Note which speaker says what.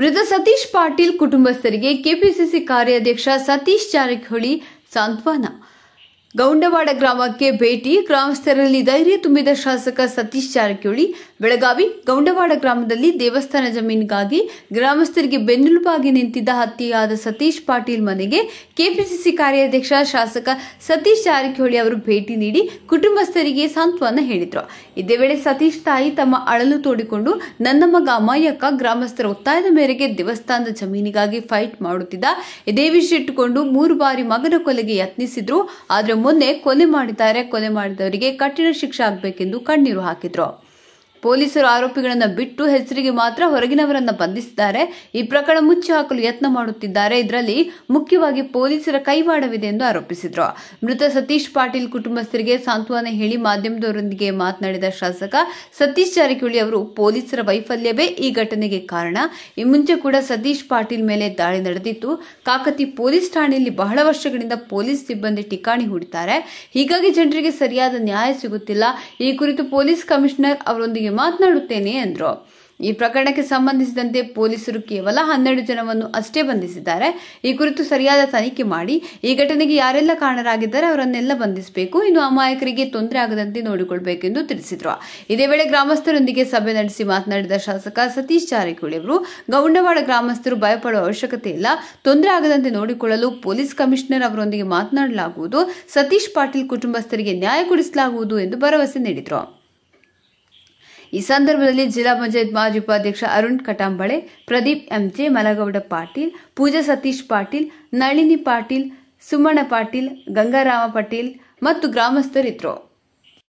Speaker 1: ಮೃತ ಸತೀಶ್ ಪಾಟೀಲ್ ಕುಟುಂಬಸ್ಥರಿಗೆ ಕೆಪಿಸಿಸಿ ಕಾರ್ಯಾಧ್ಯಕ್ಷ ಸತೀಶ್ ಜಾರಕಿಹೊಳಿ ಸಾಂತ್ವನ ಗೌಂಡವಾಡ ಗ್ರಾಮಕ್ಕೆ ಭೇಟಿ ಗ್ರಾಮಸ್ಥರಲ್ಲಿ ಧೈರ್ಯ ತುಂಬಿದ ಶಾಸಕ ಸತೀಶ್ ಜಾರಕಿಹೊಳಿ ಬೆಳಗಾವಿ ಗೌಂಡವಾಡ ಗ್ರಾಮದಲ್ಲಿ ದೇವಸ್ಥಾನ ಜಮೀನಿಗಾಗಿ ಗ್ರಾಮಸ್ಥರಿಗೆ ಬೆನ್ನೆಲುಬಾಗಿ ನಿಂತಿದ್ದ ಹತ್ಯೆಯಾದ ಸತೀಶ್ ಪಾಟೀಲ್ ಮನೆಗೆ ಕೆಪಿಸಿಸಿ ಕಾರ್ಯಾಧ್ಯಕ್ಷ ಶಾಸಕ ಸತೀಶ್ ಜಾರಕಿಹೊಳಿ ಅವರು ಭೇಟಿ ನೀಡಿ ಕುಟುಂಬಸ್ಥರಿಗೆ ಸಾಂತ್ವನ ಹೇಳಿದರು ಇದೇ ವೇಳೆ ಸತೀಶ್ ತಾಯಿ ತಮ್ಮ ಅಳಲು ತೋಡಿಕೊಂಡು ನನ್ನ ಮಗ ಅಮಾಯಕ ಗ್ರಾಮಸ್ಥರ ಒತ್ತಾಯದ ಮೇರೆಗೆ ದೇವಸ್ಥಾನದ ಜಮೀನಿಗಾಗಿ ಫೈಟ್ ಮಾಡುತ್ತಿದ್ದ ಇದೇ ವಿಷಯ ಇಟ್ಟುಕೊಂಡು ಮೂರು ಬಾರಿ ಮಗನ ಕೊಲೆಗೆ ಯತ್ನಿಸಿದ್ರು ಆದರೆ ಮೊನ್ನೆ ಕೊಲೆ ಮಾಡಿದ್ದಾರೆ ಕೊಲೆ ಮಾಡಿದವರಿಗೆ ಕಠಿಣ ಶಿಕ್ಷೆ ಆಗಬೇಕೆಂದು ಕಣ್ಣೀರು ಹಾಕಿದ್ರು ಪೊಲೀಸರು ಆರೋಪಿಗಳನ್ನು ಬಿಟ್ಟು ಹೆಸರಿಗೆ ಮಾತ್ರ ಹೊರಗಿನವರನ್ನ ಬಂಧಿಸಿದ್ದಾರೆ ಈ ಪ್ರಕರಣ ಮುಚ್ಚಿ ಹಾಕಲು ಯತ್ನ ಮಾಡುತ್ತಿದ್ದಾರೆ ಇದರಲ್ಲಿ ಮುಖ್ಯವಾಗಿ ಪೊಲೀಸರ ಕೈವಾಡವಿದೆ ಎಂದು ಆರೋಪಿಸಿದರು ಮೃತ ಸತೀಶ್ ಪಾಟೀಲ್ ಕುಟುಂಬಸ್ಥರಿಗೆ ಸಾಂತ್ವನ ಹೇಳಿ ಮಾಧ್ಯಮದವರೊಂದಿಗೆ ಮಾತನಾಡಿದ ಶಾಸಕ ಸತೀಶ್ ಜಾರಕಿಹೊಳಿ ಅವರು ಪೊಲೀಸರ ವೈಫಲ್ಯವೇ ಈ ಘಟನೆಗೆ ಕಾರಣ ಈ ಮುಂಚೆ ಕೂಡ ಸತೀಶ್ ಪಾಟೀಲ್ ಮೇಲೆ ದಾಳಿ ನಡೆದಿತ್ತು ಕಾಕತಿ ಪೊಲೀಸ್ ಠಾಣೆಯಲ್ಲಿ ಬಹಳ ವರ್ಷಗಳಿಂದ ಪೊಲೀಸ್ ಸಿಬ್ಬಂದಿ ಠಿಕಾಣಿ ಹೂಡಿದ್ದಾರೆ ಹೀಗಾಗಿ ಜನರಿಗೆ ಸರಿಯಾದ ನ್ಯಾಯ ಸಿಗುತ್ತಿಲ್ಲ ಈ ಕುರಿತು ಪೊಲೀಸ್ ಕಮಿಷನರ್ ಅವರೊಂದಿಗೆ ಮಾತನಾಡುತ್ತೇನೆ ಎಂದರು ಈ ಪ್ರಕರಣಕ್ಕೆ ಸಂಬಂಧಿಸಿದಂತೆ ಪೊಲೀಸರು ಕೇವಲ ಹನ್ನೆರಡು ಜನವನ್ನು ಅಷ್ಟೇ ಬಂಧಿಸಿದ್ದಾರೆ ಈ ಕುರಿತು ಸರಿಯಾದ ತನಿಖೆ ಮಾಡಿ ಈ ಘಟನೆಗೆ ಯಾರೆಲ್ಲ ಕಾರಣರಾಗಿದ್ದಾರೆ ಅವರನ್ನೆಲ್ಲ ಬಂಧಿಸಬೇಕು ಇನ್ನು ಅಮಾಯಕರಿಗೆ ತೊಂದರೆ ಆಗದಂತೆ ನೋಡಿಕೊಳ್ಬೇಕೆಂದು ತಿಳಿಸಿದರು ಇದೇ ವೇಳೆ ಗ್ರಾಮಸ್ಥರೊಂದಿಗೆ ಸಭೆ ನಡೆಸಿ ಮಾತನಾಡಿದ ಶಾಸಕ ಸತೀಶ್ ಜಾರಕಿಹೊಳಿ ಅವರು ಗೌಂಡವಾಡ ಗ್ರಾಮಸ್ಥರು ಭಯಪಡುವ ಅವಶ್ಯಕತೆ ಇಲ್ಲ ತೊಂದರೆ ಆಗದಂತೆ ನೋಡಿಕೊಳ್ಳಲು ಪೊಲೀಸ್ ಕಮಿಷನರ್ ಅವರೊಂದಿಗೆ ಮಾತನಾಡಲಾಗುವುದು ಸತೀಶ್ ಪಾಟೀಲ್ ಕುಟುಂಬಸ್ಥರಿಗೆ ನ್ಯಾಯ ಕೊಡಿಸಲಾಗುವುದು ಎಂದು ಭರವಸೆ ನೀಡಿದರು ಈ ಸಂದರ್ಭದಲ್ಲಿ ಜಿಲ್ಲಾ ಪಂಚಾಯತ್ ಮಾಜಿ ಉಪಾಧ್ಯಕ್ಷ ಅರುಣ್ ಕಟಾಂಬಳೆ ಪ್ರದೀಪ್ ಎಂಜೆ ಮಲಗೌಡ ಪಾಟೀಲ್ ಪೂಜಾ ಸತೀಶ್ ಪಾಟೀಲ್ ನಳಿನಿ ಪಾಟೀಲ್ ಸುಮ್ಮಣ ಪಾಟೀಲ್ ಗಂಗಾರಾಮ ಪಾಟೀಲ್ ಮತ್ತು ಗ್ರಾಮಸ್ಥರಿದ್ರು